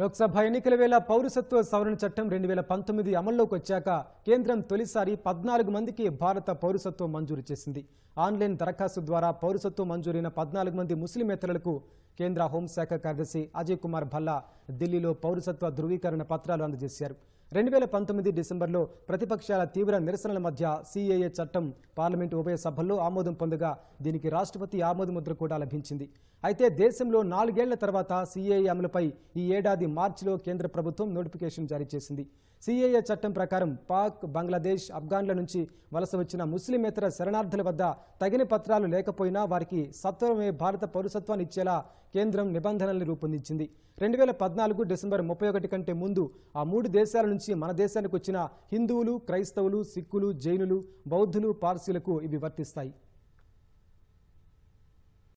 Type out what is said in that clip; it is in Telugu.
లోక్సభ ఎన్నికల వేళ పౌరసత్వ సవరణ చట్టం రెండు వేల పంతొమ్మిది అమల్లోకి వచ్చాక కేంద్రం తొలిసారి పద్నాలుగు మందికి భారత పౌరసత్వం మంజూరు చేసింది ఆన్లైన్ దరఖాస్తు ద్వారా పౌరసత్వం మంజూరైన పద్నాలుగు మంది ముస్లిమేతరులకు కేంద్ర హోంశాఖ కార్యదర్శి అజయ్ కుమార్ భల్లా ఢిల్లీలో పౌరసత్వ ధృవీకరణ పత్రాలు అందజేశారు రెండు వేల పంతొమ్మిది డిసెంబర్లో ప్రతిపక్షాల తీవ్ర నిరసనల మధ్య సీఏఏ చట్టం పార్లమెంటు ఉభయ సభల్లో ఆమోదం పొందగా దీనికి రాష్ట్రపతి ఆమోదముద్ర కూడా లభించింది అయితే దేశంలో నాలుగేళ్ల తర్వాత సిఏఏ అమలుపై ఈ ఏడాది మార్చిలో కేంద్ర ప్రభుత్వం నోటిఫికేషన్ జారీ చేసింది సిఏఏ చట్టం ప్రకారం పాక్ బంగ్లాదేశ్ ఆఫ్ఘాన్ల నుంచి వలస వచ్చిన ముస్లిమేతర శరణార్థుల వద్ద తగిన పత్రాలు లేకపోయినా వారికి సత్వరమే భారత పౌరసత్వాన్ని ఇచ్చేలా కేంద్రం నిబంధనల్ని రూపొందించింది రెండు వేల పద్నాలుగు డిసెంబర్ ముప్పై ఒకటి కంటే ముందు ఆ మూడు దేశాల నుంచి నుంచి మన దేశానికి వచ్చిన హిందువులు క్రైస్తవులు సిక్కులు జైనులు బౌద్ధులు పార్సీలకు ఇవి వర్తిస్తాయి